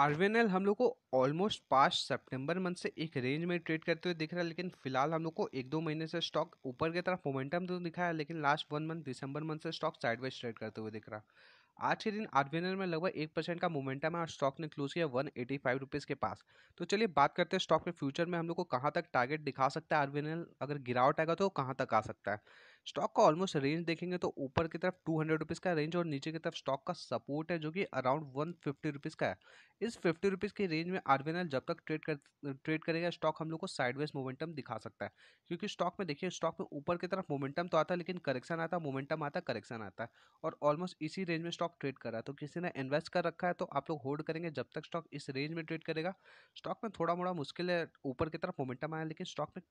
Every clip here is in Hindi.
आर हम लोग को ऑलमोस्ट पास सितंबर मंथ से एक रेंज में ट्रेड करते हुए दिख रहा है लेकिन फिलहाल हम लोग को एक दो महीने से स्टॉक ऊपर की तरफ मोमेंटम तो दिखाया है लेकिन लास्ट वन मंथ दिसंबर मंथ से स्टॉक साइडवाइज ट्रेड करते हुए दिख रहा है आज के दिन आरबीएनएल में लगभग एक परसेंट का मोमेंटम है और स्टॉक ने क्लोज किया वन एटी फाइव रुपीज़ के पास तो चलिए बात करते हैं स्टॉक में फ्यूचर में हम लोग को कहाँ तक टारगेट दिखा सकता है आरबीएनएल अगर गिरावट आएगा तो कहाँ तक आ सकता है स्टॉक का ऑलमोस्ट रेंज देखेंगे तो ऊपर की तरफ टू हंड्रेड रुपीज़ का रेंज और नीचे की तरफ स्टॉक का सपोर्ट है जो कि अराउंड वन फिफ्टी रुपीज़ का है इस फिफ्टी रुपीज़ की रेंज में आर जब तक ट्रेड कर ट्रेड करेगा स्टॉक हम लोग को साइडवेज मोमेंटम दिखा सकता है क्योंकि स्टॉक में देखिए स्टॉक में ऊपर की तरफ मोमेंटम तो आता है लेकिन करेक्शन आता मोमेंटम आता है करेक्शन आता है और ऑलमोस्ट इसी रेंज में स्टॉक ट्रेड कर रहा है तो किसी ने इन्वेस्ट कर रखा है तो आप लोग होल्ड करेंगे जब तक स्टॉक इस रेंज में ट्रेड करेगा स्टॉक में थोड़ा मोड़ा मुश्किल है ऊपर की तरफ मोमेंटम आया लेकिन स्टॉक में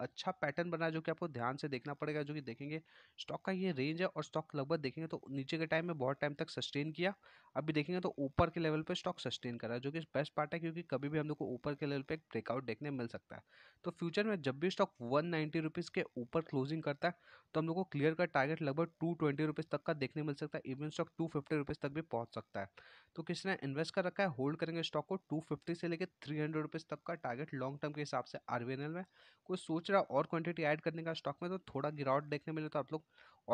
अच्छा पैटर्न बना जो कि आपको ध्यान से देखना पड़ेगा जो कि देखेंगे स्टॉक का ये रेंज है और स्टॉक लगभग देखेंगे तो नीचे के टाइम में बहुत टाइम तक सस्टेन किया अभी देखेंगे तो ऊपर के लेवल पर स्टॉक सस्टेन कर रहा है जो कि बेस्ट पार्ट है क्योंकि कभी भी हम लोग को ऊपर के लेवल पर एक ब्रेकआउट देखने मिल सकता है तो फ्यूचर में जब भी स्टॉक वन नाइन्टी रुपीज़ के ऊपर क्लोजिंग करता है तो हम लोग को क्लियर का टारगेट लगभग टू ट्वेंटी रुपीज़ तक का देखने मिल सकता है even stock two fifty rupees तक भी पहुँच सकता है तो किसने इन्वेस्ट कर रखा है होल्ड करेंगे स्टॉक को टू फिफ्टी से लेकर थ्री हंड्रेड रुपीज़ तक का टारगेट लॉन्ग टर्म के हिसाब से आर में कोई सोच जरा और क्वांटिटी ऐड करने का स्टॉक में तो थोड़ा गिरावट देखने मिले तो आप लोग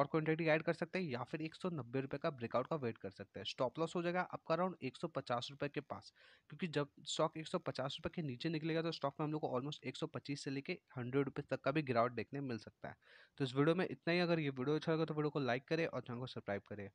और क्वांटिटी ऐड कर सकते हैं या फिर एक सौ नब्बे का ब्रेकआउट का वेट कर सकते हैं स्टॉप लॉस हो जाएगा आपका अराउंड एक सौ पचास के पास क्योंकि जब स्टॉक एक सौ पचास के नीचे निकलेगा तो स्टॉक में हम लोग को ऑलमोस्ट एक सौ पच्चीस से लेकर हंड्रेड रुपीज़ तक का भी गिरावट देखने मिल सकता है तो इस वीडियो में इतना ही अगर ये वीडियो अच्छा लगा तो वीडियो को लाइक करें और चैनल को सब्सक्राइब करें